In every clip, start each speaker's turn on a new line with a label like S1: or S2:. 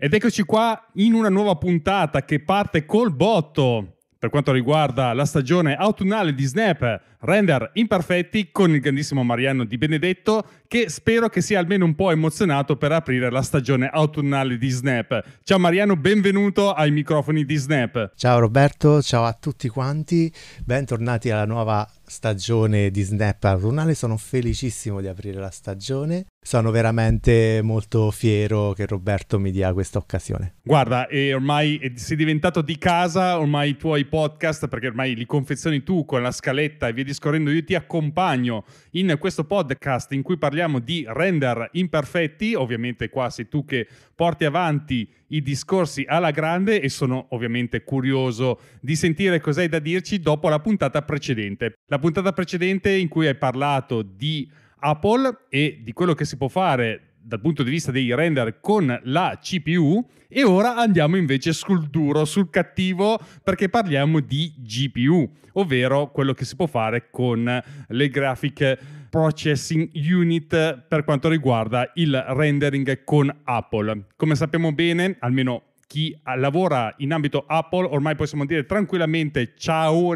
S1: Ed eccoci qua in una nuova puntata che parte col botto per quanto riguarda la stagione autunnale di Snap render imperfetti con il grandissimo Mariano Di Benedetto che spero che sia almeno un po' emozionato per aprire la stagione autunnale di Snap.
S2: Ciao Mariano, benvenuto ai microfoni di Snap. Ciao Roberto, ciao a tutti quanti, bentornati alla nuova stagione di Snap autunnale, sono felicissimo di aprire la stagione, sono veramente molto fiero che Roberto mi dia questa occasione.
S1: Guarda, e ormai sei diventato di casa, ormai i tuoi podcast, perché ormai li confezioni tu con la scaletta e via discorrendo io ti accompagno in questo podcast in cui parliamo di render imperfetti, ovviamente qua sei tu che porti avanti i discorsi alla grande e sono ovviamente curioso di sentire cosa hai da dirci dopo la puntata precedente. La puntata precedente in cui hai parlato di Apple e di quello che si può fare dal punto di vista dei render con la CPU e ora andiamo invece sul duro, sul cattivo, perché parliamo di GPU, ovvero quello che si può fare con le graphic Processing Unit per quanto riguarda il rendering con Apple. Come sappiamo bene, almeno chi lavora in ambito Apple, ormai possiamo dire tranquillamente ciao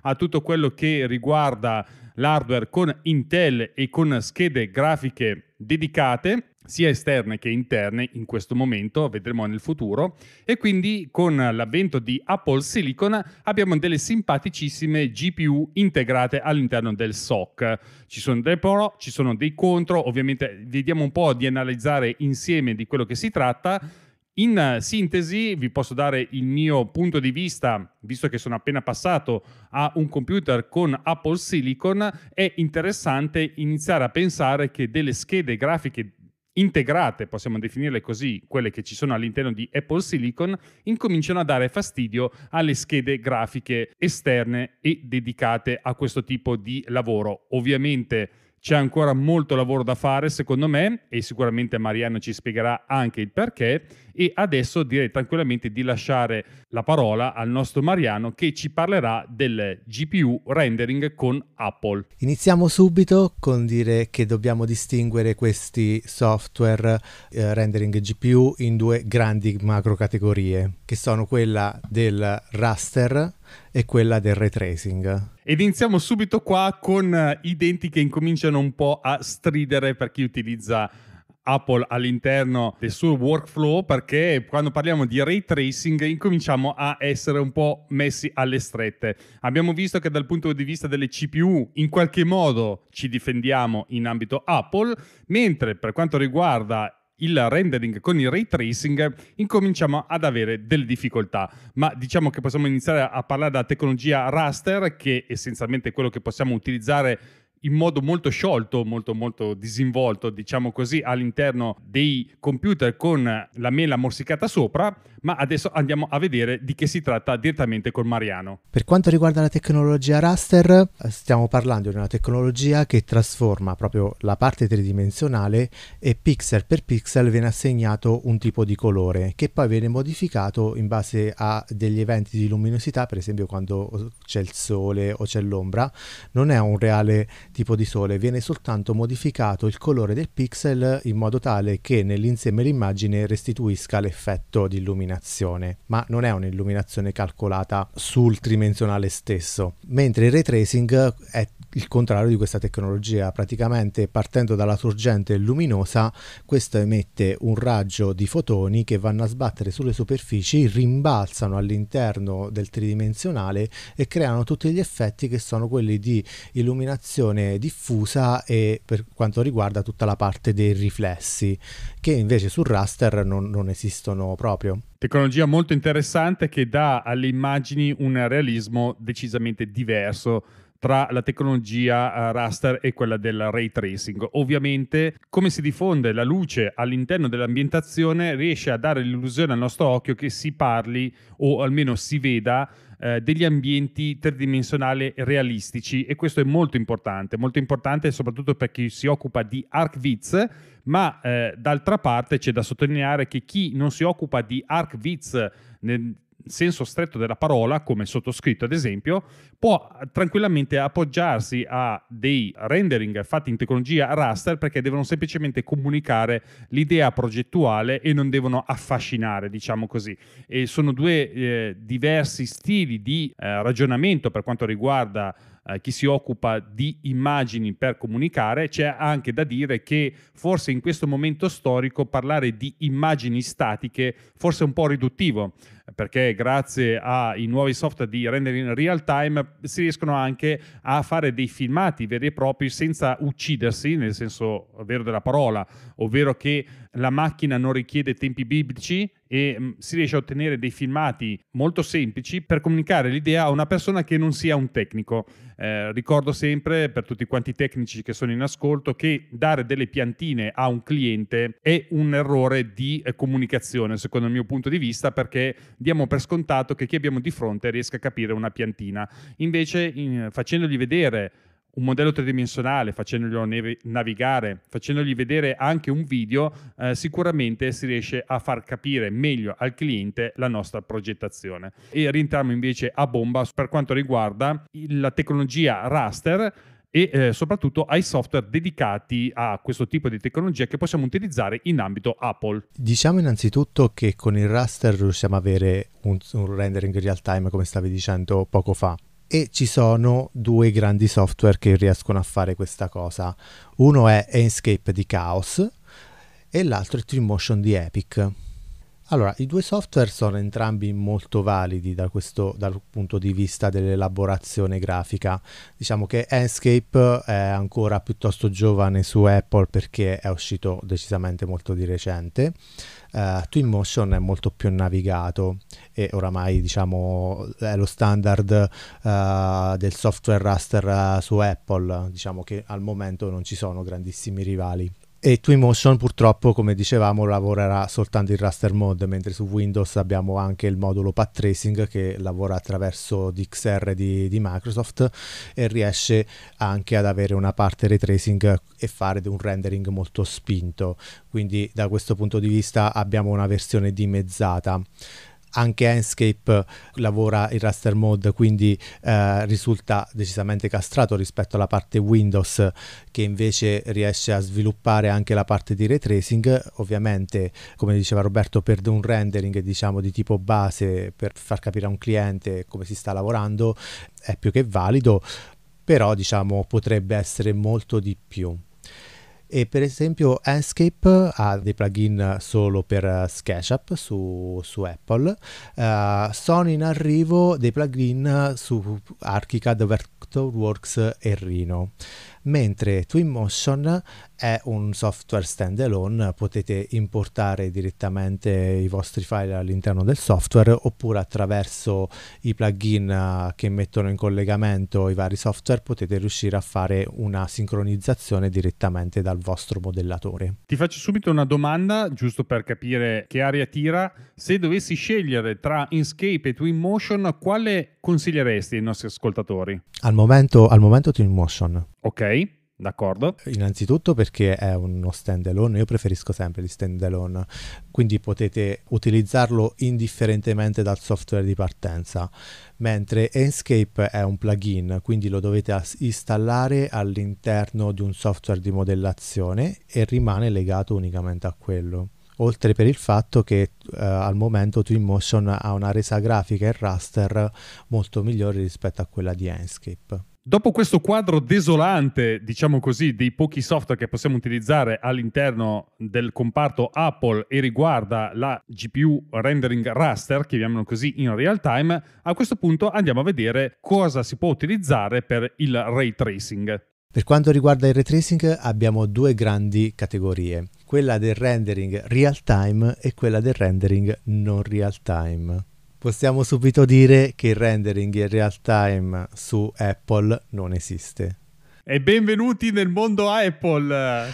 S1: a tutto quello che riguarda l'hardware con Intel e con schede grafiche dedicate sia esterne che interne in questo momento, vedremo nel futuro, e quindi con l'avvento di Apple Silicon abbiamo delle simpaticissime GPU integrate all'interno del SOC. Ci sono dei pro, ci sono dei contro, ovviamente vediamo un po' di analizzare insieme di quello che si tratta. In sintesi vi posso dare il mio punto di vista, visto che sono appena passato a un computer con Apple Silicon, è interessante iniziare a pensare che delle schede grafiche integrate, possiamo definirle così, quelle che ci sono all'interno di Apple Silicon, incominciano a dare fastidio alle schede grafiche esterne e dedicate a questo tipo di lavoro. Ovviamente c'è ancora molto lavoro da fare, secondo me, e sicuramente Mariano ci spiegherà anche il perché. E adesso direi tranquillamente di lasciare la parola al nostro Mariano che ci parlerà del GPU rendering con Apple.
S2: Iniziamo subito con dire che dobbiamo distinguere questi software eh, rendering GPU in due grandi macro categorie, che sono quella del raster è quella del ray tracing.
S1: Ed iniziamo subito qua con eh, i denti che incominciano un po' a stridere per chi utilizza Apple all'interno del suo workflow perché quando parliamo di ray tracing incominciamo a essere un po' messi alle strette. Abbiamo visto che dal punto di vista delle CPU in qualche modo ci difendiamo in ambito Apple, mentre per quanto riguarda il rendering con il ray tracing incominciamo ad avere delle difficoltà, ma diciamo che possiamo iniziare a parlare della tecnologia raster che è essenzialmente quello che possiamo utilizzare in modo molto sciolto, molto molto disinvolto, diciamo così, all'interno dei computer con la mela morsicata sopra, ma adesso andiamo a vedere di che si tratta direttamente con Mariano.
S2: Per quanto riguarda la tecnologia raster, eh, stiamo parlando di una tecnologia che trasforma proprio la parte tridimensionale e pixel per pixel viene assegnato un tipo di colore che poi viene modificato in base a degli eventi di luminosità, per esempio quando c'è il sole o c'è l'ombra, non è un reale tipo di sole, viene soltanto modificato il colore del pixel in modo tale che nell'insieme l'immagine restituisca l'effetto di illuminazione, ma non è un'illuminazione calcolata sul tridimensionale stesso, mentre il ray tracing è il contrario di questa tecnologia. Praticamente partendo dalla sorgente luminosa, questo emette un raggio di fotoni che vanno a sbattere sulle superfici, rimbalzano all'interno del tridimensionale e creano tutti gli effetti che sono quelli di illuminazione diffusa e per quanto riguarda tutta la parte dei riflessi, che invece sul raster non, non esistono proprio.
S1: Tecnologia molto interessante che dà alle immagini un realismo decisamente diverso tra la tecnologia eh, raster e quella del ray tracing. Ovviamente come si diffonde la luce all'interno dell'ambientazione riesce a dare l'illusione al nostro occhio che si parli o almeno si veda eh, degli ambienti tridimensionali realistici e questo è molto importante, molto importante soprattutto per chi si occupa di ArcViz, ma eh, d'altra parte c'è da sottolineare che chi non si occupa di ArcViz senso stretto della parola, come sottoscritto ad esempio, può tranquillamente appoggiarsi a dei rendering fatti in tecnologia raster perché devono semplicemente comunicare l'idea progettuale e non devono affascinare, diciamo così. E sono due eh, diversi stili di eh, ragionamento per quanto riguarda eh, chi si occupa di immagini per comunicare, c'è anche da dire che forse in questo momento storico parlare di immagini statiche forse è un po' riduttivo perché grazie ai nuovi software di rendering real time si riescono anche a fare dei filmati veri e propri senza uccidersi, nel senso vero della parola, ovvero che la macchina non richiede tempi biblici e mm, si riesce a ottenere dei filmati molto semplici per comunicare l'idea a una persona che non sia un tecnico. Eh, ricordo sempre per tutti quanti i tecnici che sono in ascolto che dare delle piantine a un cliente è un errore di eh, comunicazione, secondo il mio punto di vista, perché diamo per scontato che chi abbiamo di fronte riesca a capire una piantina. Invece, in, facendogli vedere un modello tridimensionale, facendoglielo navigare, facendogli vedere anche un video, eh, sicuramente si riesce a far capire meglio al cliente la nostra progettazione. E rientriamo invece a bomba per quanto riguarda la tecnologia raster e eh, soprattutto ai software dedicati a questo tipo di tecnologia che possiamo utilizzare in ambito Apple.
S2: Diciamo innanzitutto che con il raster riusciamo ad avere un, un rendering real time come stavi dicendo poco fa e ci sono due grandi software che riescono a fare questa cosa. Uno è Enscape di Chaos e l'altro è Twinmotion di Epic. Allora, i due software sono entrambi molto validi da questo, dal punto di vista dell'elaborazione grafica. Diciamo che Enscape è ancora piuttosto giovane su Apple perché è uscito decisamente molto di recente. Uh, Twinmotion è molto più navigato e oramai diciamo è lo standard uh, del software raster uh, su Apple. Diciamo che al momento non ci sono grandissimi rivali e Twinmotion purtroppo come dicevamo lavorerà soltanto in raster mode mentre su Windows abbiamo anche il modulo path tracing che lavora attraverso DXR di, di Microsoft e riesce anche ad avere una parte tracing e fare un rendering molto spinto quindi da questo punto di vista abbiamo una versione dimezzata anche Enscape lavora in raster mode quindi eh, risulta decisamente castrato rispetto alla parte Windows che invece riesce a sviluppare anche la parte di ray tracing ovviamente come diceva Roberto perde un rendering diciamo di tipo base per far capire a un cliente come si sta lavorando è più che valido però diciamo potrebbe essere molto di più e per esempio Enscape ha dei plugin solo per eh, SketchUp su, su Apple uh, sono in arrivo dei plugin su Archicad, Vectorworks e Rhino mentre Twinmotion è un software standalone, potete importare direttamente i vostri file all'interno del software oppure attraverso i plugin eh, che mettono in collegamento i vari software potete riuscire a fare una sincronizzazione direttamente dal vostro modellatore.
S1: Ti faccio subito una domanda, giusto per capire che aria tira, se dovessi scegliere tra Inkscape e Twinmotion, quale consiglieresti ai nostri
S2: ascoltatori? Al momento, al momento Twinmotion. Ok. D'accordo. Innanzitutto perché è uno stand alone, io preferisco sempre gli stand alone, quindi potete utilizzarlo indifferentemente dal software di partenza, mentre Enscape è un plugin, quindi lo dovete installare all'interno di un software di modellazione e rimane legato unicamente a quello oltre per il fatto che eh, al momento Twinmotion ha una resa grafica e raster molto migliore rispetto a quella di Enscape.
S1: Dopo questo quadro desolante, diciamo così, dei pochi software che possiamo utilizzare all'interno del comparto Apple e riguarda la GPU rendering raster, chiamiamolo così in real time, a questo punto andiamo a vedere cosa si può utilizzare per il ray tracing.
S2: Per quanto riguarda il ray tracing abbiamo due grandi categorie, quella del rendering real time e quella del rendering non real time possiamo subito dire che il rendering in real time su Apple non esiste.
S1: E benvenuti nel mondo Apple.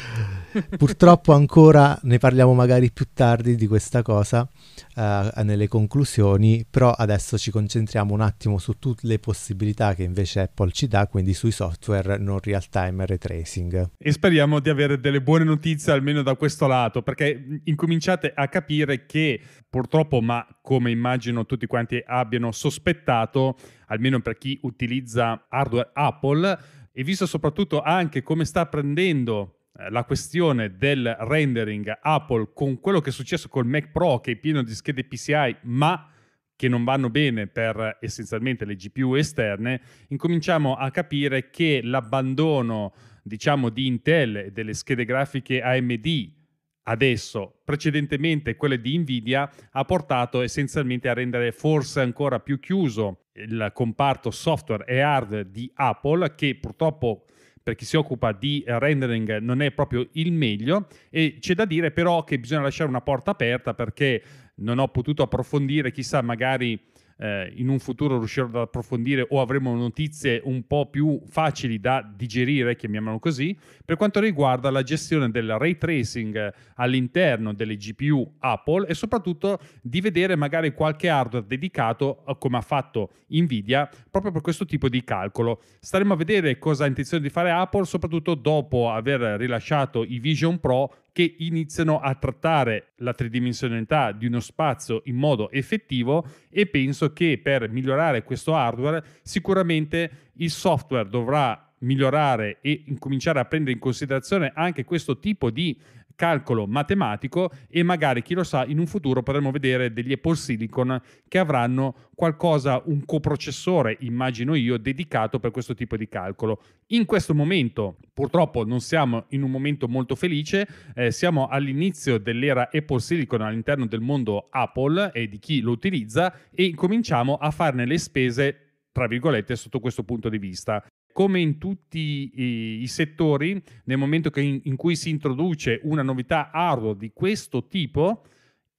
S2: Purtroppo ancora ne parliamo magari più tardi di questa cosa uh, nelle conclusioni, però adesso ci concentriamo un attimo su tutte le possibilità che invece Apple ci dà, quindi sui software non real time tracing.
S1: E speriamo di avere delle buone notizie almeno da questo lato, perché incominciate a capire che purtroppo, ma come immagino tutti quanti abbiano sospettato, almeno per chi utilizza hardware Apple, e visto soprattutto anche come sta prendendo eh, la questione del rendering Apple con quello che è successo col Mac Pro che è pieno di schede PCI ma che non vanno bene per essenzialmente le GPU esterne, incominciamo a capire che l'abbandono diciamo di Intel e delle schede grafiche AMD adesso, precedentemente quelle di Nvidia, ha portato essenzialmente a rendere forse ancora più chiuso il comparto software e hard di Apple, che purtroppo per chi si occupa di rendering non è proprio il meglio e c'è da dire però che bisogna lasciare una porta aperta perché non ho potuto approfondire, chissà magari eh, in un futuro riuscirò ad approfondire o avremo notizie un po' più facili da digerire, chiamiamolo così, per quanto riguarda la gestione del ray tracing eh, all'interno delle GPU Apple e soprattutto di vedere magari qualche hardware dedicato, eh, come ha fatto Nvidia, proprio per questo tipo di calcolo. Staremo a vedere cosa ha intenzione di fare Apple, soprattutto dopo aver rilasciato i Vision Pro che iniziano a trattare la tridimensionalità di uno spazio in modo effettivo e penso che per migliorare questo hardware sicuramente il software dovrà migliorare e cominciare a prendere in considerazione anche questo tipo di calcolo matematico e magari, chi lo sa, in un futuro potremo vedere degli Apple Silicon che avranno qualcosa, un coprocessore, immagino io, dedicato per questo tipo di calcolo. In questo momento, purtroppo, non siamo in un momento molto felice, eh, siamo all'inizio dell'era Apple Silicon all'interno del mondo Apple e di chi lo utilizza e cominciamo a farne le spese tra virgolette, sotto questo punto di vista come in tutti i, i settori, nel momento in, in cui si introduce una novità hardware di questo tipo,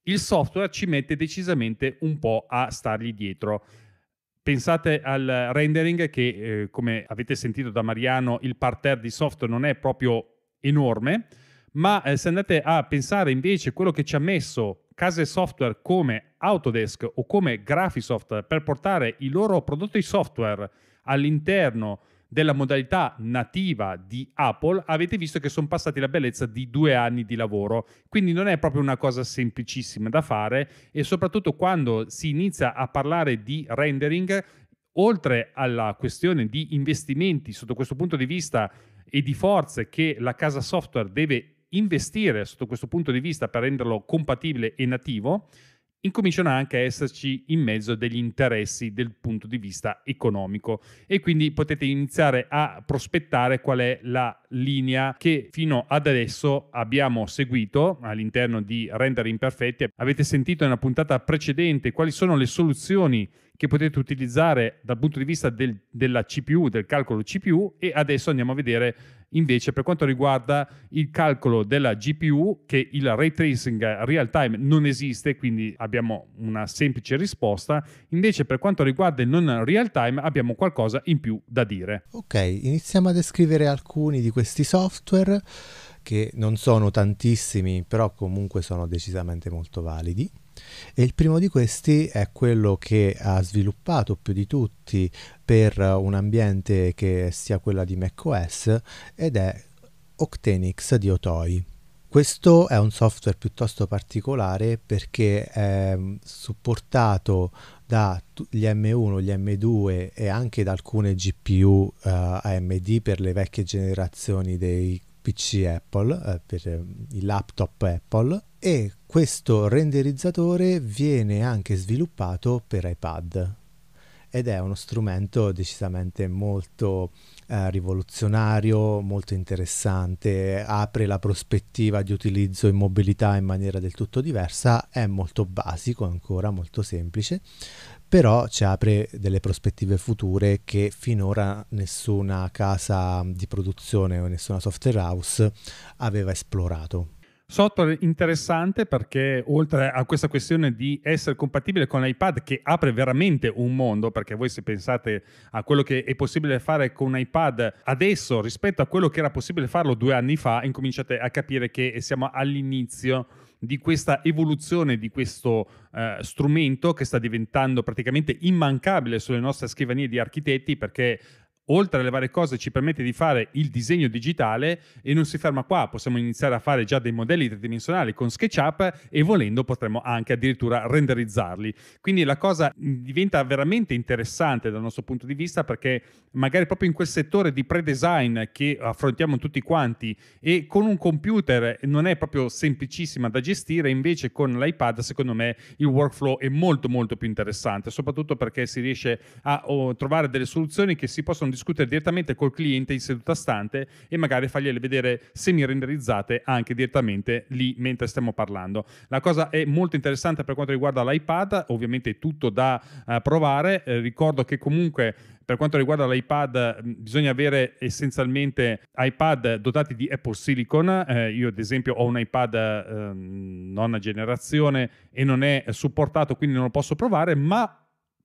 S1: il software ci mette decisamente un po' a stargli dietro. Pensate al rendering che, eh, come avete sentito da Mariano, il parterre di software non è proprio enorme, ma eh, se andate a pensare invece a quello che ci ha messo case software come Autodesk o come Graphisoft per portare i loro prodotti software all'interno della modalità nativa di Apple, avete visto che sono passati la bellezza di due anni di lavoro. Quindi non è proprio una cosa semplicissima da fare e soprattutto quando si inizia a parlare di rendering, oltre alla questione di investimenti sotto questo punto di vista e di forze che la casa software deve investire sotto questo punto di vista per renderlo compatibile e nativo, incominciano anche a esserci in mezzo degli interessi dal punto di vista economico e quindi potete iniziare a prospettare qual è la linea che fino ad adesso abbiamo seguito all'interno di rendere Imperfetti. Avete sentito nella puntata precedente quali sono le soluzioni che potete utilizzare dal punto di vista del, della CPU, del calcolo CPU e adesso andiamo a vedere invece per quanto riguarda il calcolo della GPU che il ray tracing real time non esiste, quindi abbiamo una semplice risposta, invece per quanto riguarda il non real time abbiamo qualcosa in più da dire.
S2: Ok, iniziamo a descrivere alcuni di questi software che non sono tantissimi, però comunque sono decisamente molto validi. E il primo di questi è quello che ha sviluppato più di tutti per eh, un ambiente che sia quella di macOS ed è Octanix di Otoi. Questo è un software piuttosto particolare perché è mm, supportato da gli M1, gli M2 e anche da alcune GPU eh, AMD per le vecchie generazioni dei PC Apple, eh, per ehm, i laptop Apple e questo renderizzatore viene anche sviluppato per iPad ed è uno strumento decisamente molto eh, rivoluzionario, molto interessante, apre la prospettiva di utilizzo in mobilità in maniera del tutto diversa, è molto basico ancora, molto semplice, però ci apre delle prospettive future che finora nessuna casa di produzione o nessuna software house aveva esplorato.
S1: Software interessante perché oltre a questa questione di essere compatibile con iPad che apre veramente un mondo, perché voi se pensate a quello che è possibile fare con un iPad adesso rispetto a quello che era possibile farlo due anni fa, incominciate a capire che siamo all'inizio di questa evoluzione di questo eh, strumento che sta diventando praticamente immancabile sulle nostre scrivanie di architetti perché oltre alle varie cose ci permette di fare il disegno digitale e non si ferma qua, possiamo iniziare a fare già dei modelli tridimensionali con SketchUp e volendo potremmo anche addirittura renderizzarli. Quindi la cosa diventa veramente interessante dal nostro punto di vista perché magari proprio in quel settore di pre-design che affrontiamo tutti quanti e con un computer non è proprio semplicissima da gestire, invece con l'iPad secondo me il workflow è molto molto più interessante, soprattutto perché si riesce a trovare delle soluzioni che si possono discutere discutere direttamente col cliente in seduta stante e magari fargliele vedere semi-renderizzate anche direttamente lì mentre stiamo parlando. La cosa è molto interessante per quanto riguarda l'iPad, ovviamente è tutto da uh, provare, eh, ricordo che comunque per quanto riguarda l'iPad, mm, bisogna avere essenzialmente iPad dotati di Apple Silicon. Eh, io, ad esempio, ho un iPad eh, mm, nonna generazione e non è supportato, quindi non lo posso provare. Ma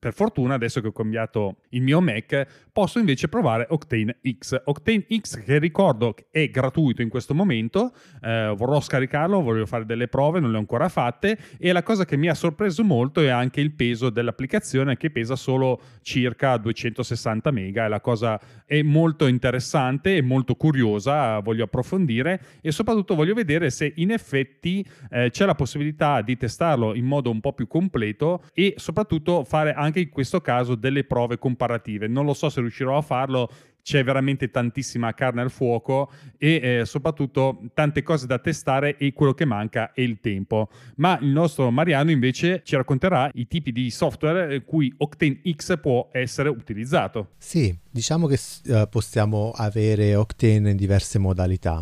S1: per fortuna, adesso che ho cambiato il mio Mac, posso invece provare Octane X. Octane X, che ricordo è gratuito in questo momento, eh, vorrò scaricarlo, voglio fare delle prove, non le ho ancora fatte. E la cosa che mi ha sorpreso molto è anche il peso dell'applicazione, che pesa solo circa 260 mega. La cosa è molto interessante e molto curiosa, voglio approfondire e soprattutto voglio vedere se in effetti eh, c'è la possibilità di testarlo in modo un po' più completo e soprattutto fare anche anche in questo caso delle prove comparative. Non lo so se riuscirò a farlo, c'è veramente tantissima carne al fuoco e eh, soprattutto tante cose da testare e quello che manca è il tempo. Ma il nostro Mariano invece ci racconterà i tipi di software eh, cui Octane X può essere utilizzato.
S2: Sì, diciamo che eh, possiamo avere Octane in diverse modalità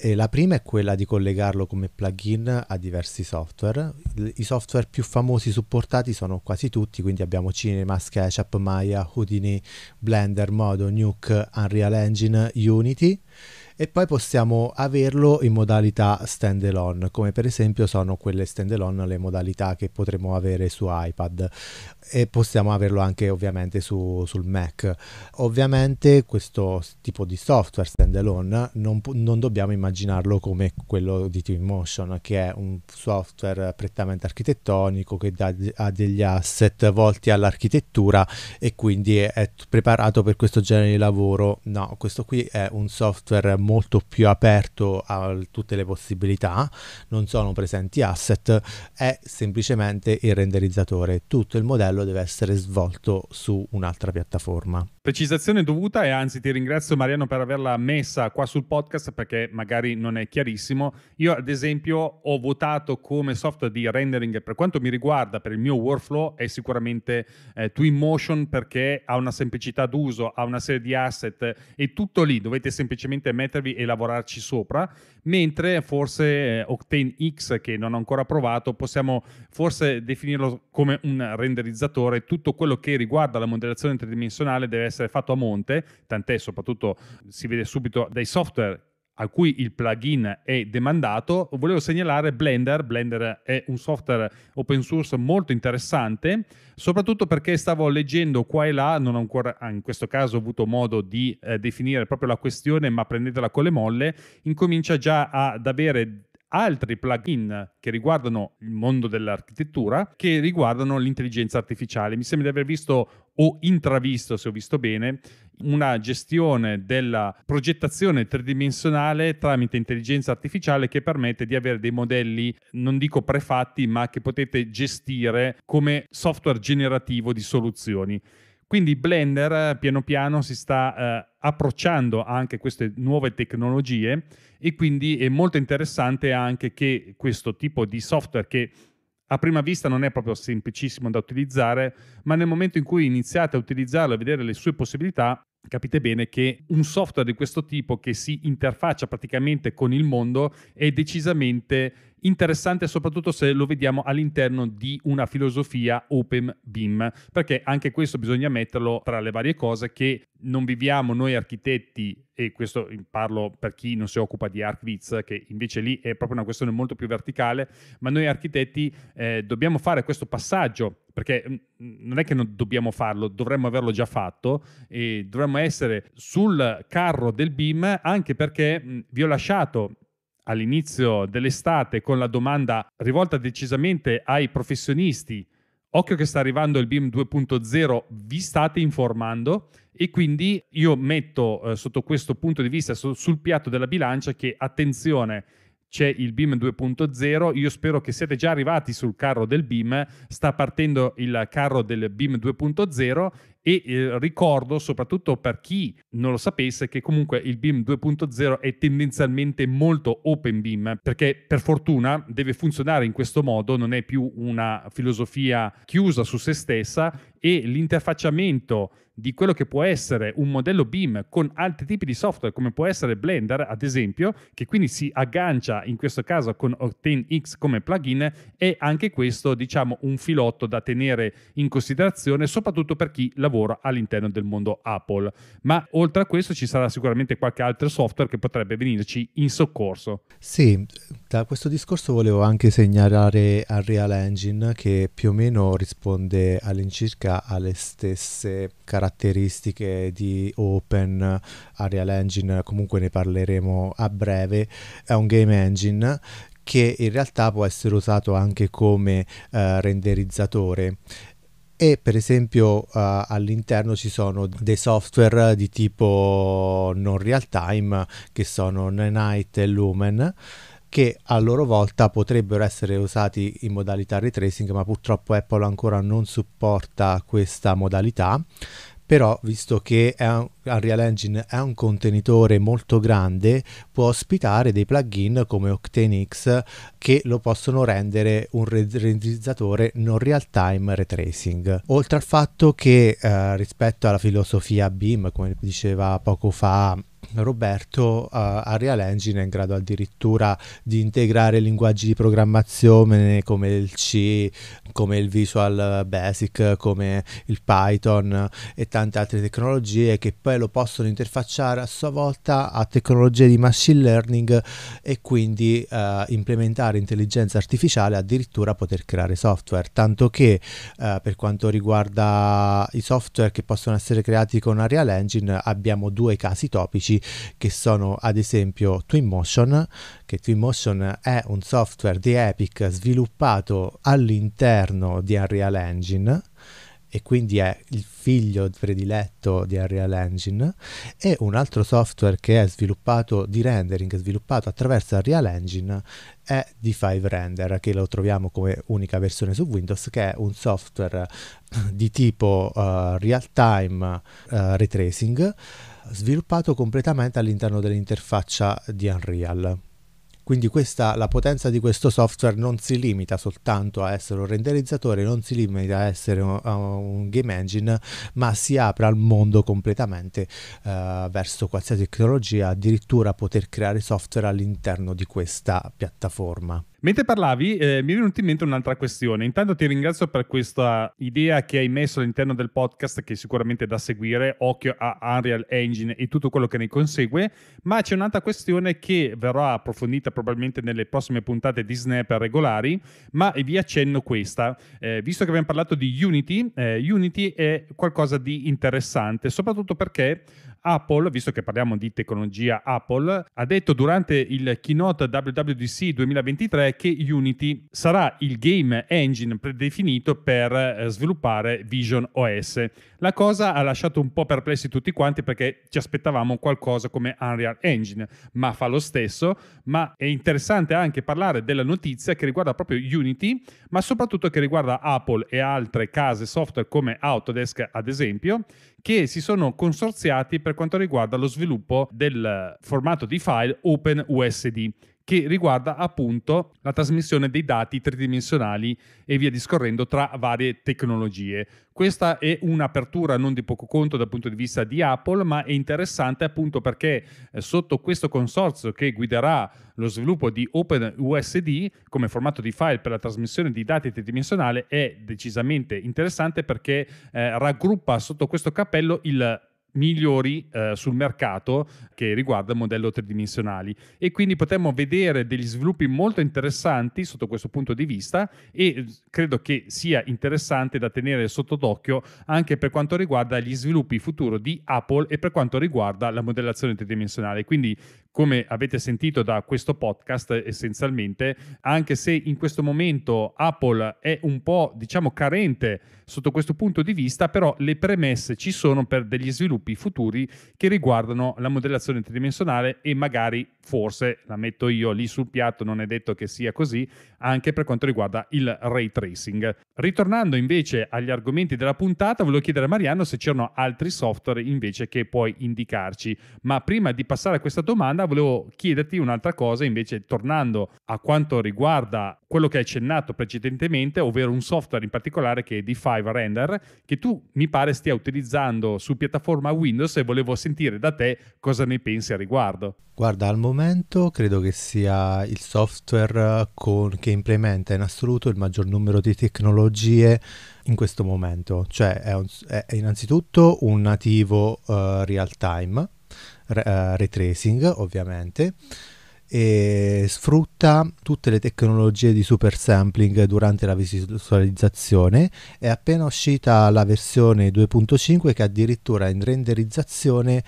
S2: e la prima è quella di collegarlo come plugin a diversi software. I software più famosi supportati sono quasi tutti, quindi abbiamo Cinema, SketchUp, Maya, Houdini, Blender, Modo, Nuke, Unreal Engine, Unity e poi possiamo averlo in modalità standalone, come per esempio sono quelle standalone le modalità che potremo avere su iPad e possiamo averlo anche ovviamente su, sul Mac. Ovviamente questo tipo di software standalone non, non dobbiamo immaginarlo come quello di Twinmotion che è un software prettamente architettonico che dà, ha degli asset volti all'architettura e quindi è preparato per questo genere di lavoro. No, questo qui è un software molto più aperto a tutte le possibilità, non sono presenti asset, è semplicemente il renderizzatore, tutto il modello livello deve essere svolto su un'altra piattaforma.
S1: Precisazione dovuta e anzi ti ringrazio Mariano per averla messa qua sul podcast perché magari non è chiarissimo. Io ad esempio ho votato come software di rendering per quanto mi riguarda per il mio workflow è sicuramente eh, Twinmotion perché ha una semplicità d'uso, ha una serie di asset e tutto lì dovete semplicemente mettervi e lavorarci sopra, mentre forse eh, Octane X che non ho ancora provato possiamo forse definirlo come un renderizzatore monetizzatore, tutto quello che riguarda la modellazione tridimensionale deve essere fatto a monte, tant'è soprattutto si vede subito dai software a cui il plugin è demandato, volevo segnalare Blender. Blender è un software open source molto interessante, soprattutto perché stavo leggendo qua e là, non ho ancora ah, in questo caso avuto modo di eh, definire proprio la questione, ma prendetela con le molle, incomincia già ad avere altri plugin che riguardano il mondo dell'architettura, che riguardano l'intelligenza artificiale. Mi sembra di aver visto o intravisto, se ho visto bene, una gestione della progettazione tridimensionale tramite intelligenza artificiale che permette di avere dei modelli, non dico prefatti, ma che potete gestire come software generativo di soluzioni. Quindi Blender eh, piano piano si sta eh, approcciando anche a queste nuove tecnologie e quindi è molto interessante anche che questo tipo di software che a prima vista non è proprio semplicissimo da utilizzare, ma nel momento in cui iniziate a utilizzarlo e vedere le sue possibilità, capite bene che un software di questo tipo che si interfaccia praticamente con il mondo è decisamente interessante soprattutto se lo vediamo all'interno di una filosofia open BIM, perché anche questo bisogna metterlo tra le varie cose che non viviamo noi architetti e questo parlo per chi non si occupa di ArcViz, che invece lì è proprio una questione molto più verticale, ma noi architetti eh, dobbiamo fare questo passaggio, perché mm, mm, non è che non dobbiamo farlo, dovremmo averlo già fatto e dovremmo essere sul carro del BIM, anche perché mh, mm, vi ho lasciato all'inizio dell'estate con la domanda rivolta decisamente ai professionisti, occhio che sta arrivando il BIM 2.0, vi state informando e quindi io metto eh, sotto questo punto di vista su, sul piatto della bilancia che attenzione c'è il BIM 2.0, io spero che siate già arrivati sul carro del BIM, sta partendo il carro del BIM 2.0 e eh, ricordo, soprattutto per chi non lo sapesse, che comunque il BIM 2.0 è tendenzialmente molto open BIM, perché per fortuna deve funzionare in questo modo, non è più una filosofia chiusa su se stessa e l'interfacciamento di quello che può essere un modello BIM con altri tipi di software come può essere Blender ad esempio, che quindi si aggancia in questo caso con Octane-X come plugin, è anche questo diciamo un filotto da tenere in considerazione soprattutto per chi lavora all'interno del mondo Apple. Ma oltre a questo ci sarà sicuramente qualche altro software che potrebbe venirci in soccorso.
S2: Sì, da questo discorso volevo anche segnalare Unreal Engine che più o meno risponde all'incirca circa ha le stesse caratteristiche di Open, Arial Engine, comunque ne parleremo a breve, è un game engine che in realtà può essere usato anche come eh, renderizzatore e per esempio uh, all'interno ci sono dei software di tipo non real time che sono Night e Lumen che a loro volta potrebbero essere usati in modalità retracing, ma purtroppo Apple ancora non supporta questa modalità. Però, visto che un, Unreal Engine è un contenitore molto grande, può ospitare dei plugin come OctaneX che lo possono rendere un renderizzatore non real-time retracing. Oltre al fatto che eh, rispetto alla filosofia BIM, come diceva poco fa Roberto uh, Arial Engine è in grado addirittura di integrare linguaggi di programmazione come il C, come il Visual Basic, come il Python e tante altre tecnologie che poi lo possono interfacciare a sua volta a tecnologie di machine learning e quindi uh, implementare intelligenza artificiale addirittura poter creare software, tanto che uh, per quanto riguarda i software che possono essere creati con Arial Engine abbiamo due casi topici specifici che sono ad esempio Twinmotion, che Twinmotion è un software di Epic sviluppato all'interno di Unreal Engine e quindi è il figlio prediletto di Unreal Engine e un altro software che è sviluppato di rendering sviluppato attraverso Unreal Engine è D5 Render che lo troviamo come unica versione su Windows che è un software di tipo uh, eh, real time uh, eh, retracing sviluppato completamente all'interno dell'interfaccia di Unreal. Quindi questa, la potenza di questo software non si limita soltanto a essere un renderizzatore, non si limita a essere un, un game engine, ma si apre al mondo completamente eh, verso qualsiasi tecnologia, addirittura poter creare software all'interno di questa piattaforma.
S1: Mentre parlavi, eh, mi è venuta in mente un'altra questione. Intanto ti ringrazio per questa idea che hai messo all'interno del podcast, che è sicuramente è da seguire, occhio a Unreal Engine e tutto quello che ne consegue. Ma c'è un'altra questione che verrà approfondita probabilmente nelle prossime puntate di Snapper regolari. Ma vi accenno questa. Eh, visto che abbiamo parlato di Unity, eh, Unity è qualcosa di interessante, soprattutto perché Apple, visto che parliamo di tecnologia Apple, ha detto durante il keynote WWDC 2023 che Unity sarà il game engine predefinito per eh, sviluppare Vision OS. La cosa ha lasciato un po' perplessi tutti quanti perché ci aspettavamo qualcosa come Unreal Engine, ma fa lo stesso, ma è interessante anche parlare della notizia che riguarda proprio Unity, ma soprattutto che riguarda Apple e altre case software come Autodesk ad esempio, che si sono consorziati per quanto riguarda lo sviluppo del formato di file OpenUSD, che riguarda appunto la trasmissione dei dati tridimensionali e via discorrendo tra varie tecnologie. Questa è un'apertura non di poco conto dal punto di vista di Apple, ma è interessante appunto perché eh, sotto questo consorzio che guiderà lo sviluppo di OpenUSD come formato di file per la trasmissione di dati tridimensionale è decisamente interessante perché eh, raggruppa sotto questo cappello il migliori eh, sul mercato che riguarda il modello tridimensionali e quindi potremmo vedere degli sviluppi molto interessanti sotto questo punto di vista e eh, credo che sia interessante da tenere sotto d'occhio anche per quanto riguarda gli sviluppi futuro di Apple e per quanto riguarda la modellazione tridimensionale quindi come avete sentito da questo podcast essenzialmente, anche se in questo momento Apple è un po' diciamo carente sotto questo punto di vista, però le premesse ci sono per degli sviluppi futuri che riguardano la modellazione tridimensionale e magari forse la metto io lì sul piatto, non è detto che sia così, anche per quanto riguarda il ray tracing. Ritornando invece agli argomenti della puntata, volevo chiedere a Mariano se c'erano altri software invece che puoi indicarci, ma prima di passare a questa domanda volevo chiederti un'altra cosa invece tornando a quanto riguarda quello che hai accennato precedentemente, ovvero un software in particolare che è D5 Render, che tu mi pare stia utilizzando su piattaforma Windows e volevo sentire da te cosa ne pensi a riguardo.
S2: Guarda, al momento credo che sia il software eh, con, che implementa in assoluto il maggior numero di tecnologie in questo momento, cioè è, un, è innanzitutto un nativo uh, real time, re, uh, eh, retracing ovviamente, e sfrutta tutte le tecnologie di super sampling durante la visualizzazione. È appena uscita la versione 2.5 che addirittura in renderizzazione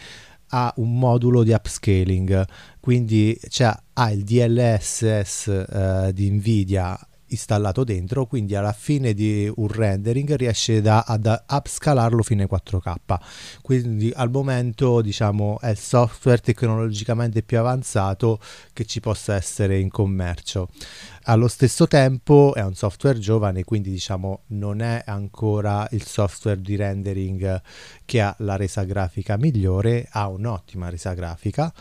S2: ha un modulo di upscaling, quindi cioè, ha il DLSS eh, di Nvidia installato dentro quindi alla fine di un rendering riesce da, ad upscalarlo fino ai 4k quindi al momento diciamo è il software tecnologicamente più avanzato che ci possa essere in commercio allo stesso tempo è un software giovane quindi diciamo non è ancora il software di rendering che ha la resa grafica migliore ha un'ottima resa grafica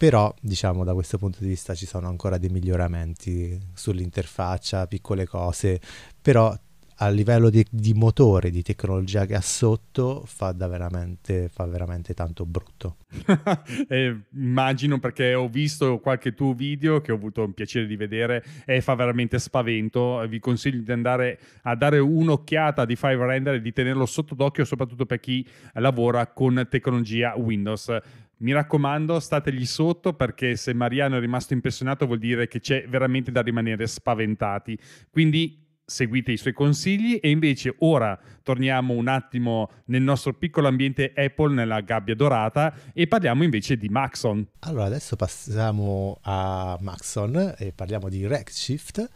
S2: però diciamo da questo punto di vista ci sono ancora dei miglioramenti sull'interfaccia, piccole cose, però a livello di, di motore, di tecnologia che ha sotto, fa, veramente, fa veramente tanto brutto.
S1: eh, immagino perché ho visto qualche tuo video che ho avuto il piacere di vedere e fa veramente spavento. Vi consiglio di andare a dare un'occhiata di Five Render e di tenerlo sotto d'occhio, soprattutto per chi lavora con tecnologia Windows. Mi raccomando, stategli sotto perché se Mariano è rimasto impressionato vuol dire che c'è veramente da rimanere spaventati. Quindi seguite i suoi consigli e invece ora torniamo un attimo nel nostro piccolo ambiente Apple nella gabbia dorata e parliamo invece di Maxon.
S2: Allora adesso passiamo a Maxon e parliamo di Redshift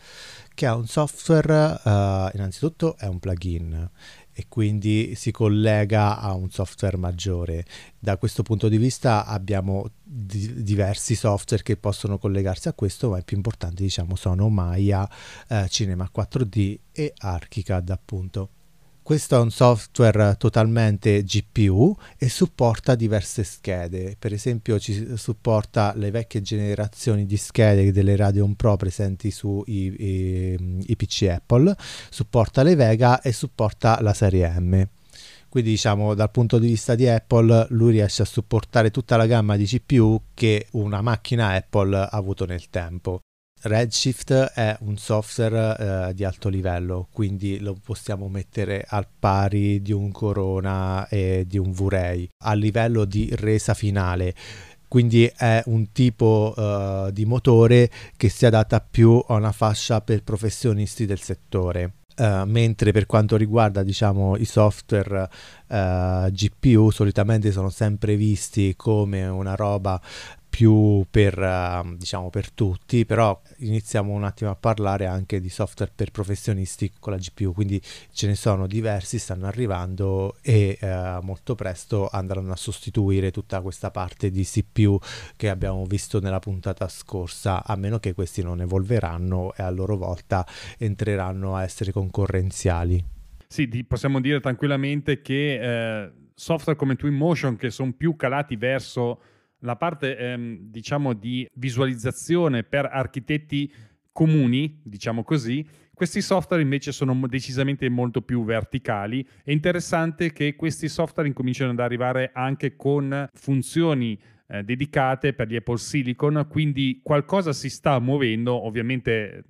S2: che è un software uh, innanzitutto è un plugin e quindi si collega a un software maggiore. Da questo punto di vista abbiamo di- diversi software che possono collegarsi a questo, ma i più importanti diciamo sono Maya, eh, Cinema 4D e Archicad appunto. Questo è un software totalmente GPU e supporta diverse schede, per esempio ci supporta le vecchie generazioni di schede delle Radeon Pro presenti sui i, i PC Apple, supporta le Vega e supporta la serie M. Quindi diciamo dal punto di vista di Apple lui riesce a supportare tutta la gamma di CPU che una macchina Apple ha avuto nel tempo. Redshift è un software eh, di alto livello, quindi lo possiamo mettere al pari di un Corona e di un V-Ray a livello di resa finale quindi è un tipo uh, di motore che si adatta più a una fascia per professionisti del settore. Uh, mentre per quanto riguarda diciamo, i software uh, eh, GPU solitamente sono sempre visti come una roba più per, ehm, diciamo, per tutti, però iniziamo un attimo a parlare anche di software per professionisti con la GPU, quindi ce ne sono diversi, stanno arrivando e eh, molto presto andranno a sostituire tutta questa parte di CPU che abbiamo visto nella puntata scorsa, a meno che questi non evolveranno e a loro volta entreranno a essere concorrenziali.
S1: Sì, di, possiamo dire tranquillamente che eh, software come Twinmotion che sono più calati verso la parte ehm, diciamo di visualizzazione per architetti comuni, diciamo così, questi software invece sono decisamente molto più verticali. È interessante che questi software incominciano ad arrivare anche con funzioni eh, dedicate per gli Apple Silicon, quindi qualcosa si sta muovendo, ovviamente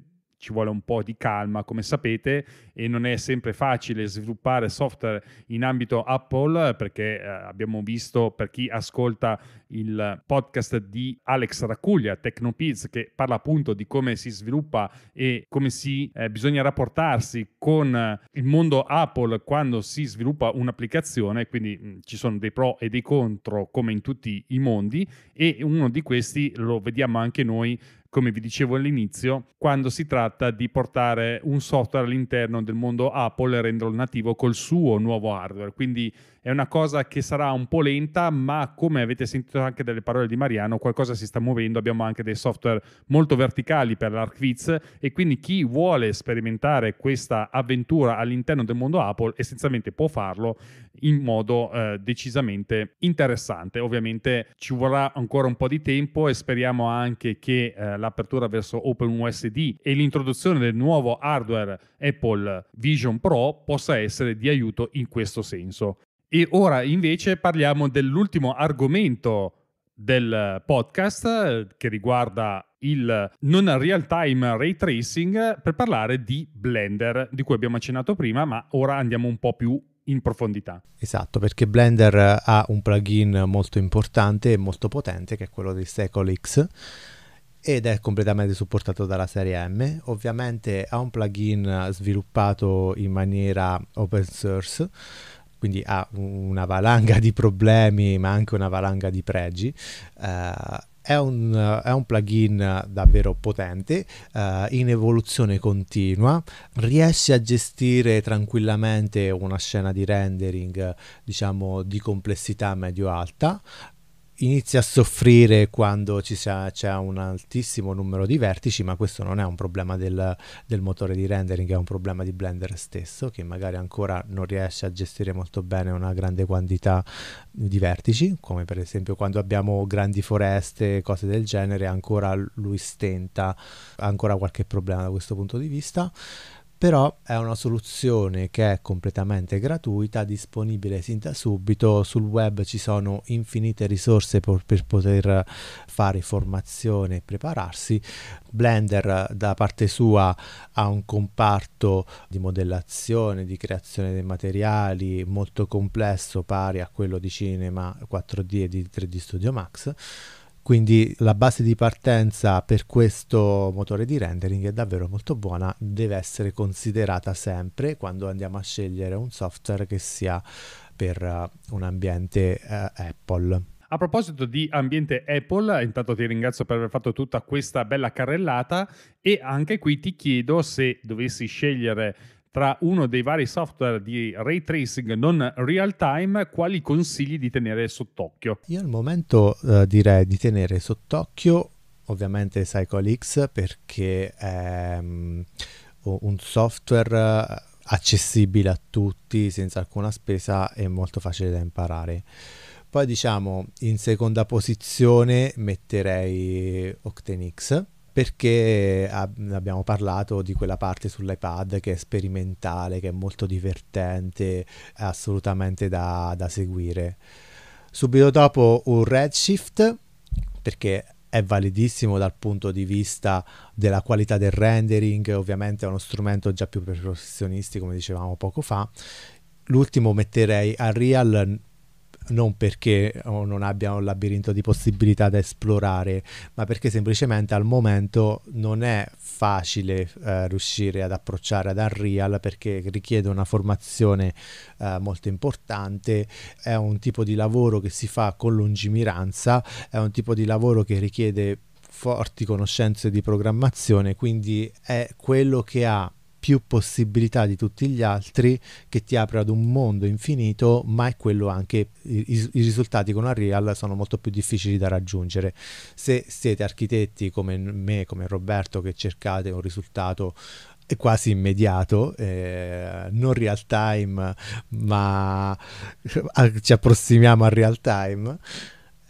S1: ci vuole un po' di calma, come sapete, e non è sempre facile sviluppare software in ambito Apple perché eh, abbiamo visto per chi ascolta il podcast di Alex Raccuglia, Tecnopiz, che parla appunto di come si sviluppa e come si, eh, bisogna rapportarsi con eh, il mondo Apple quando si sviluppa un'applicazione, quindi mh, mm, ci sono dei pro e dei contro come in tutti i mondi e uno di questi lo vediamo anche noi come vi dicevo all'inizio, quando si tratta di portare un software all'interno del mondo Apple e renderlo nativo col suo nuovo hardware. Quindi è una cosa che sarà un po' lenta, ma come avete sentito anche dalle parole di Mariano, qualcosa si sta muovendo. Abbiamo anche dei software molto verticali per l'ArcViz e quindi chi vuole sperimentare questa avventura all'interno del mondo Apple essenzialmente può farlo in modo eh, decisamente interessante. Ovviamente ci vorrà ancora un po' di tempo e speriamo anche che eh, l'apertura verso OpenUSD e l'introduzione del nuovo hardware Apple Vision Pro possa essere di aiuto in questo senso. E ora invece parliamo dell'ultimo argomento del podcast eh, che riguarda il non real time ray tracing per parlare di Blender di cui abbiamo accennato prima ma ora andiamo un po' più in profondità.
S2: Esatto, perché Blender ha un plugin molto importante e molto potente che è quello di Secol X ed è completamente supportato dalla serie M. Ovviamente ha un plugin sviluppato in maniera open source quindi ha una valanga di problemi ma anche una valanga di pregi. Eh, è un, è un, plugin davvero potente, eh, in evoluzione continua, riesce a gestire tranquillamente una scena di rendering, diciamo, di complessità medio-alta, inizia a soffrire quando ci sia, c'è un altissimo numero di vertici, ma questo non è un problema del, del, motore di rendering, è un problema di Blender stesso, che magari ancora non riesce a gestire molto bene una grande quantità di vertici, come per esempio quando abbiamo grandi foreste, cose del genere, ancora lui stenta, ha ancora qualche problema da questo punto di vista però è una soluzione che è completamente gratuita, disponibile sin da subito, sul web ci sono infinite risorse per, per poter fare formazione e prepararsi. Blender da parte sua ha un comparto di modellazione, di creazione dei materiali molto complesso pari a quello di Cinema 4D e di 3D Studio Max quindi la base di partenza per questo motore di rendering è davvero molto buona, deve essere considerata sempre quando andiamo a scegliere un software che sia per eh, un ambiente uh, Apple.
S1: A proposito di ambiente Apple, intanto ti ringrazio per aver fatto tutta questa bella carrellata e anche qui ti chiedo se dovessi scegliere tra uno dei vari software di ray tracing non real time, quali consigli di tenere sott'occhio?
S2: Io al momento eh, direi di tenere sott'occhio ovviamente CycleX perché è mm, un software eh, accessibile a tutti senza alcuna spesa e molto facile da imparare. Poi diciamo in seconda posizione metterei OctaneX perché abbiamo parlato di quella parte sull'iPad che è sperimentale, che è molto divertente, è assolutamente da, da seguire. Subito dopo un Redshift, perché è validissimo dal punto di vista della qualità del rendering, ovviamente è uno strumento già più per professionisti, come dicevamo poco fa. L'ultimo metterei a Real non perché non abbia un labirinto di possibilità da esplorare, ma perché semplicemente al momento non è facile eh, riuscire ad approcciare ad Unreal perché richiede una formazione eh, molto importante, è un tipo di lavoro che si fa con lungimiranza, è un tipo di lavoro che richiede forti conoscenze di programmazione, quindi è quello che ha più possibilità di tutti gli altri, che ti apre ad un mondo infinito, ma è quello anche i, i risultati con Unreal sono molto più difficili da raggiungere. Se siete architetti come me, come Roberto, che cercate un risultato eh, quasi immediato, eh, non real time, ma eh, ci approssimiamo al real time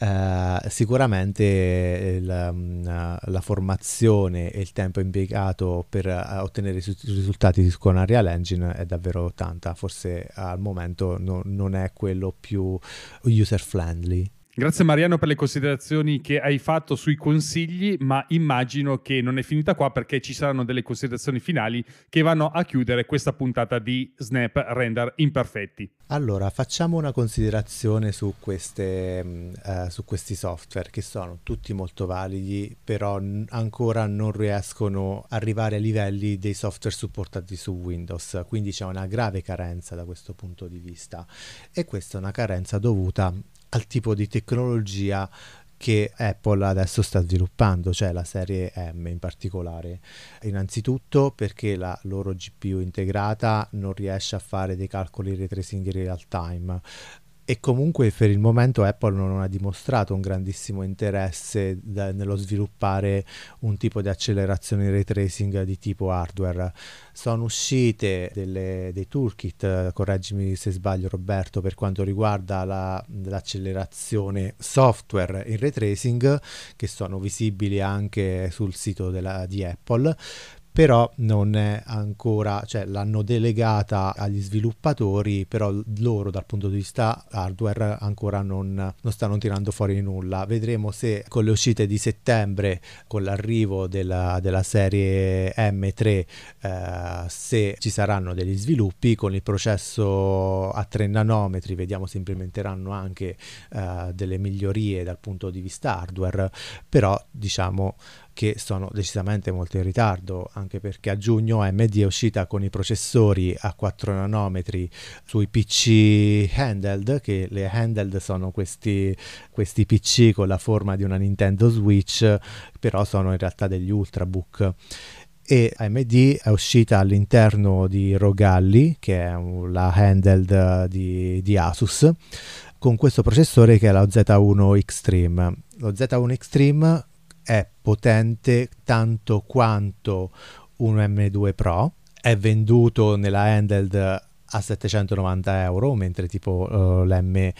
S2: eh, sicuramente la, mm, la, formazione e il tempo impiegato per eh, ottenere i risultati con Unreal Engine è davvero tanta, forse al momento no, non è quello più user friendly.
S1: Grazie Mariano per le considerazioni che hai fatto sui consigli, ma immagino che non è finita qua perché ci saranno delle considerazioni finali che vanno a chiudere questa puntata di Snap Render Imperfetti.
S2: Allora, facciamo una considerazione su, queste, uh, su questi software che sono tutti molto validi, però n- ancora non riescono a arrivare ai livelli dei software supportati su Windows, quindi c'è una grave carenza da questo punto di vista e questa è una carenza dovuta al tipo di tecnologia che Apple adesso sta sviluppando, cioè la serie M in particolare. Innanzitutto perché la loro GPU integrata non riesce a fare dei calcoli ray tracing in real time, e comunque per il momento Apple non ha dimostrato un grandissimo interesse da, nello sviluppare un tipo di accelerazione ray tracing di tipo hardware. Sono uscite delle, dei toolkit, correggimi se sbaglio Roberto, per quanto riguarda la, l'accelerazione software in ray tracing, che sono visibili anche sul sito della, di Apple, però non è ancora, cioè l'hanno delegata agli sviluppatori, però loro dal punto di vista hardware ancora non, non stanno tirando fuori nulla. Vedremo se con le uscite di settembre, con l'arrivo della, della serie M3, eh, se ci saranno degli sviluppi con il processo a 3 nanometri, vediamo se implementeranno anche eh, delle migliorie dal punto di vista hardware, però diciamo che sono decisamente molto in ritardo, anche perché a giugno AMD è uscita con i processori a 4 nanometri sui PC handheld, che le handheld sono questi, questi PC con la forma di una Nintendo Switch, però sono in realtà degli ultrabook e AMD è uscita all'interno di Rogalli, che è la handheld di, di, Asus, con questo processore che è la Z1 Extreme. Lo Z1 Extreme è potente tanto quanto un M2 Pro, è venduto nella handheld eh, a 790 euro, mentre tipo uh, l'M, uh, eh,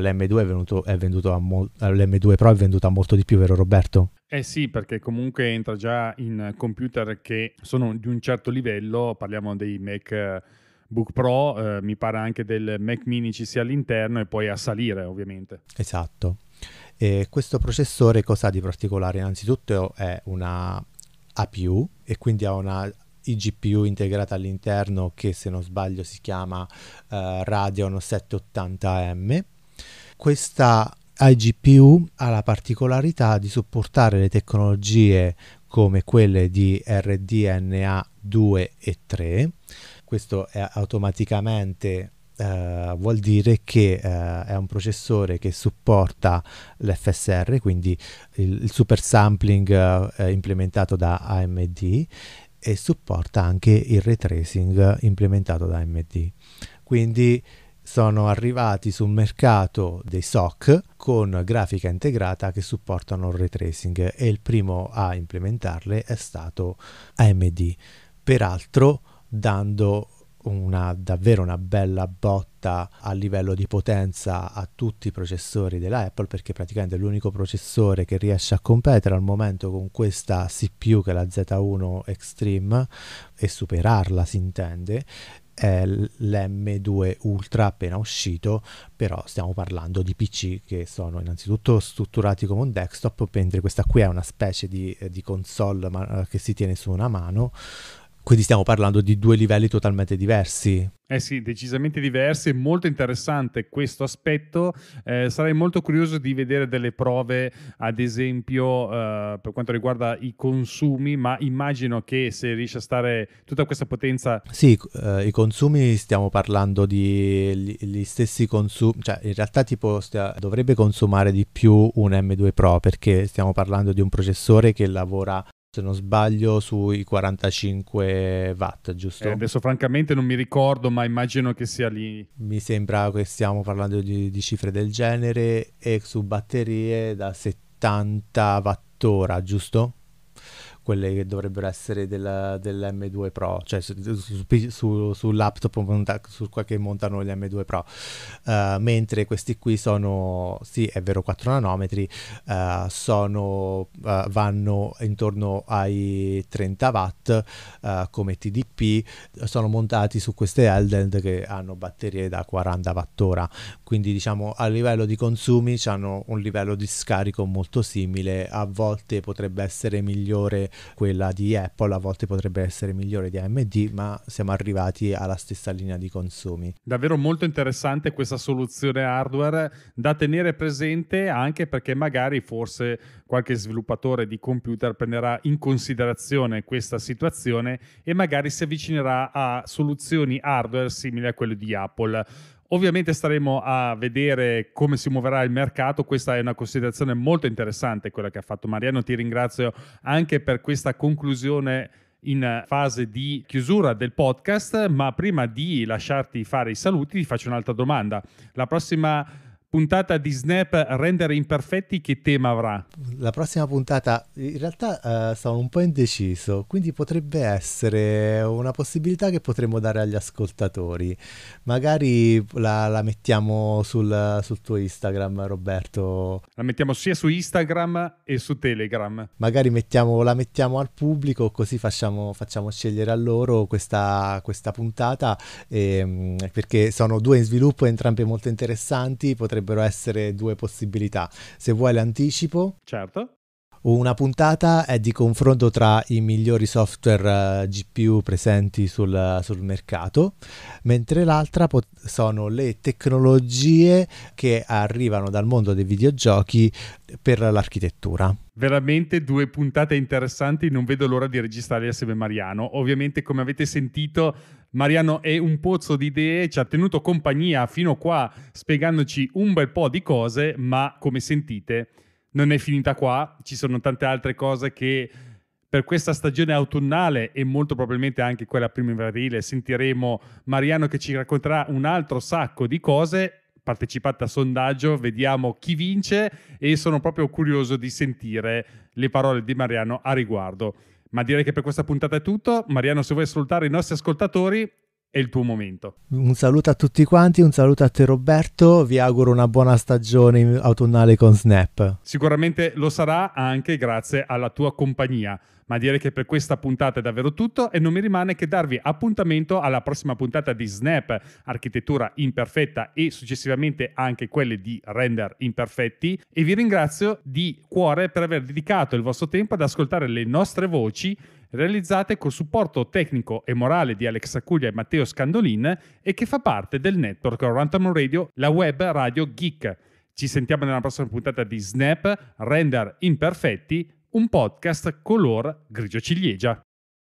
S2: l'M2 è, venuto, è venduto a mo- l'M2 Pro è venduta molto di più, vero Roberto?
S1: Eh sì, perché comunque entra già in computer che sono di un certo livello, parliamo dei MacBook Pro, eh, mi pare anche del Mac Mini ci sia all'interno e poi a salire ovviamente.
S2: Esatto. E questo processore cosa ha di particolare? Innanzitutto è una APU e quindi ha una IGPU integrata all'interno che se non sbaglio si chiama eh, Radeon 780M. Questa IGPU ha la particolarità di supportare le tecnologie come quelle di RDNA 2 e 3. Questo è automaticamente eh, vuol dire che eh, è un processore che supporta l'FSR, quindi il, il super sampling eh, implementato da AMD e supporta anche il ray tracing implementato da AMD. Quindi sono arrivati sul mercato dei SOC con grafica integrata che supportano il ray tracing e il primo a implementarle è stato AMD, peraltro dando una, davvero una bella botta a livello di potenza a tutti i processori della Apple perché praticamente è l'unico processore che riesce a competere al momento con questa CPU che è la Z1 Extreme e superarla si intende è l'M2 Ultra appena uscito, però stiamo parlando di PC che sono innanzitutto strutturati come un desktop, mentre questa qui è una specie di, eh, di console eh, che si tiene su una mano quindi stiamo parlando di due livelli totalmente diversi.
S1: Eh sì, decisamente diversi, e molto interessante questo aspetto. Eh, sarei molto curioso di vedere delle prove, ad esempio, eh, per quanto riguarda i consumi, ma immagino che se riesce a stare tutta questa potenza...
S2: Sì, eh, i consumi stiamo parlando di gli stessi consumi, cioè in realtà tipo stia- dovrebbe consumare di più un M2 Pro perché stiamo parlando di un processore che lavora se non sbaglio, sui 45 watt, giusto? Eh, adesso francamente
S1: non mi ricordo, ma immagino che sia lì.
S2: Mi sembra che stiamo parlando di, di cifre del genere e su batterie da 70 watt ora, giusto? quelle che dovrebbero essere della, dell'M2 Pro, cioè su, su, su, su laptop monta, su che montano gli M2 Pro, uh, mentre questi qui sono, sì è vero 4 nanometri, uh, sono, uh, vanno intorno ai 30 watt come TDP, sono montati su queste Eldend che hanno batterie da 40 watt quindi diciamo a livello di consumi hanno un livello di scarico molto simile, a volte potrebbe essere migliore quella di Apple a volte potrebbe essere migliore di AMD, ma siamo arrivati alla stessa linea di consumi.
S1: Davvero molto interessante questa soluzione hardware da tenere presente anche perché magari forse qualche sviluppatore di computer prenderà in considerazione questa situazione e magari si avvicinerà a soluzioni hardware simili a quelle di Apple. Ovviamente staremo a vedere come si muoverà il mercato, questa è una considerazione molto interessante quella che ha fatto Mariano, ti ringrazio anche per questa conclusione in fase di chiusura del podcast, ma prima di lasciarti fare i saluti ti faccio un'altra domanda. La prossima puntata di Snap rendere imperfetti che tema avrà?
S2: La prossima puntata, in realtà uh, sono un po' indeciso, quindi potrebbe essere una possibilità che potremmo dare agli ascoltatori. Magari la, la mettiamo sul, sul, tuo Instagram, Roberto.
S1: La mettiamo sia su Instagram e su Telegram.
S2: Magari mettiamo, la mettiamo al pubblico, così facciamo, facciamo scegliere a loro questa, questa puntata, e, ehm, perché sono due in sviluppo, entrambe molto interessanti. Potrebbe potrebbero essere due possibilità. Se vuoi l'anticipo. Certo. Una puntata è di confronto tra i migliori software eh, GPU presenti sul, sul mercato, mentre l'altra pot- sono le tecnologie che arrivano dal mondo dei videogiochi per l'architettura.
S1: Veramente due puntate interessanti, non vedo l'ora di registrare assieme a Mariano. Ovviamente, come avete sentito, Mariano è un pozzo di idee, ci ha tenuto compagnia fino qua spiegandoci un bel po' di cose, ma come sentite non è finita qua, ci sono tante altre cose che per questa stagione autunnale e molto probabilmente anche quella primaverile sentiremo Mariano che ci racconterà un altro sacco di cose. Partecipate a sondaggio, vediamo chi vince e sono proprio curioso di sentire le parole di Mariano a riguardo. Ma direi che per questa puntata è tutto. Mariano, se vuoi salutare i nostri ascoltatori, è il tuo momento.
S2: Un saluto a tutti quanti, un saluto a te Roberto, vi auguro una buona stagione autunnale con Snap.
S1: Sicuramente lo sarà anche grazie alla tua compagnia, ma direi che per questa puntata è davvero tutto e non mi rimane che darvi appuntamento alla prossima puntata di Snap, architettura imperfetta e successivamente anche quelle di render imperfetti e vi ringrazio di cuore per aver dedicato il vostro tempo ad ascoltare le nostre voci realizzate col supporto tecnico e morale di Alex Accuglia e Matteo Scandolin e che fa parte del network Rantom Radio, la web radio geek. Ci sentiamo nella prossima puntata di Snap, Render Imperfetti, un podcast color grigio ciliegia.